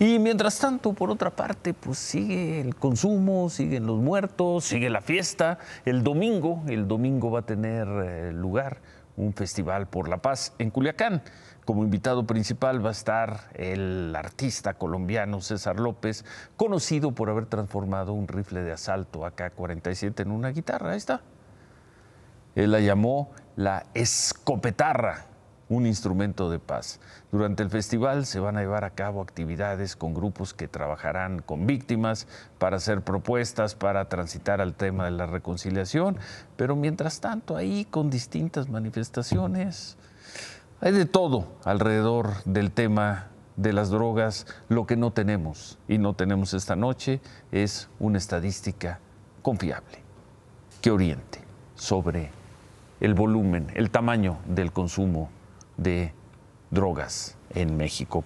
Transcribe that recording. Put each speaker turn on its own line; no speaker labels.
Y mientras tanto, por otra parte, pues sigue el consumo, siguen los muertos, sigue la fiesta. El domingo, el domingo va a tener eh, lugar un festival por la paz en Culiacán. Como invitado principal va a estar el artista colombiano César López, conocido por haber transformado un rifle de asalto AK-47 en una guitarra. Ahí está. Él la llamó la escopetarra un instrumento de paz. Durante el festival se van a llevar a cabo actividades con grupos que trabajarán con víctimas para hacer propuestas, para transitar al tema de la reconciliación, pero mientras tanto ahí con distintas manifestaciones, hay de todo alrededor del tema de las drogas. Lo que no tenemos y no tenemos esta noche es una estadística confiable que oriente sobre el volumen, el tamaño del consumo de drogas en México.